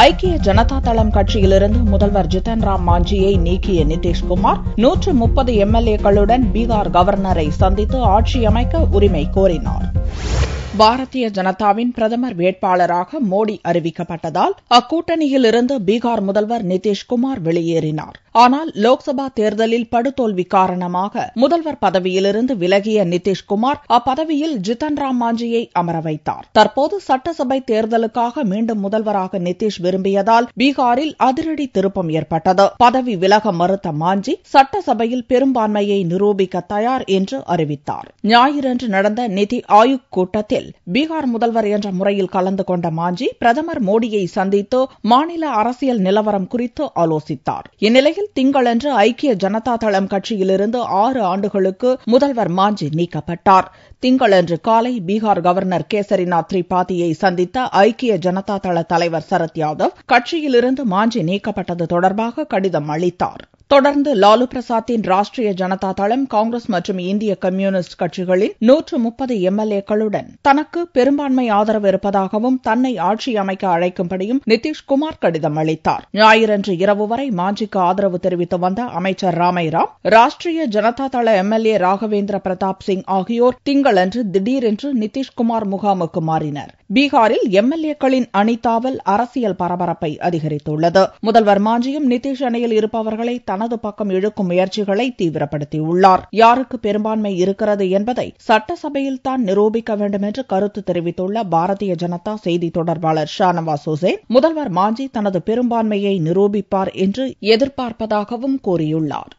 ஐக்கிய ஜனதா தளம் கட்சியிலிருந்து முதல்வர் ஜிதன் ராம் மாஞ்சியை நீக்கிய நிதிஷ்குமார் நூற்று முப்பது எம்எல்ஏக்களுடன் பீகார் கவர்னரை சந்தித்து ஆட்சி அமைக்க உரிமை கோரினார் பாரதிய ஜனதாவின் பிரதமர் வேட்பாளராக மோடி அறிவிக்கப்பட்டதால் அக்கூட்டணியில் இருந்து பீகார் முதல்வர் நிதிஷ்குமார் வெளியேறினார் ஆனால் லோக்சபா தேர்தலில் படுதோல்வி காரணமாக முதல்வர் பதவியிலிருந்து விலகிய நிதிஷ்குமார் அப்பதவியில் ஜித்தன் ராம் மாஞ்சியை அமர வைத்தார் தற்போது சட்டசபை தேர்தலுக்காக மீண்டும் முதல்வராக நிதிஷ் விரும்பியதால் பீகாரில் அதிரடி திருப்பம் ஏற்பட்டது பதவி விலக மறுத்த மாஞ்சி சட்டசபையில் பெரும்பான்மையை நிரூபிக்க தயார் என்று அறிவித்தார் ஞாயிறன்று நடந்த நிதி ஆயுக் கூட்டத்தில் கூட்டத்தில் பீகார் முதல்வர் என்ற முறையில் கலந்து கொண்ட மாஞ்சி பிரதமர் மோடியை சந்தித்து மாநில அரசியல் நிலவரம் குறித்து ஆலோசித்தார் இந்நிலையில் திங்களன்று ஐக்கிய ஜனதா தளம் கட்சியிலிருந்து ஆறு ஆண்டுகளுக்கு முதல்வர் மாஞ்சி நீக்கப்பட்டார் திங்களன்று காலை பீகார் கவர்னர் கேசரிநாத் திரிபாதியை சந்தித்த ஐக்கிய ஜனதா தள தலைவர் சரத் யாதவ் கட்சியிலிருந்து மாஞ்சி நீக்கப்பட்டது தொடர்பாக கடிதம் அளித்தார் தொடர்ந்து லாலு பிரசாத்தின் ராஷ்டிரிய ஜனதா தளம் காங்கிரஸ் மற்றும் இந்திய கம்யூனிஸ்ட் கட்சிகளின் நூற்று முப்பது எம்எல்ஏக்களுடன் தனக்கு பெரும்பான்மை ஆதரவு இருப்பதாகவும் தன்னை ஆட்சி அமைக்க அழைக்கும்படியும் நிதிஷ்குமார் கடிதம் அளித்தார் ஞாயிறன்று இரவு வரை மாஜிக்கு ஆதரவு தெரிவித்து வந்த அமைச்சர் ராமைராவ் ராஷ்டிரிய ஜனதா தள எம்எல்ஏ ராகவேந்திர பிரதாப் சிங் ஆகியோர் திங்களன்று திடீரென்று நிதிஷ்குமார் முகாமுக்கு மாறினர் பீகாரில் எம்எல்ஏக்களின் அணிதாவல் அரசியல் பரபரப்பை அதிகரித்துள்ளது முதல்வர் மாஞ்சியும் நிதிஷ் அணையில் இருப்பவர்களை தனது பக்கம் இழுக்கும் முயற்சிகளை தீவிரப்படுத்தியுள்ளார் யாருக்கு பெரும்பான்மை இருக்கிறது என்பதை சட்டசபையில் தான் நிரூபிக்க வேண்டும் என்று கருத்து தெரிவித்துள்ள பாரதிய ஜனதா செய்தி தொடர்பாளர் ஷானவாஸ் ஹுசேன் முதல்வர் மாஞ்சி தனது பெரும்பான்மையை நிரூபிப்பார் என்று எதிர்பார்ப்பதாகவும் கூறியுள்ளார்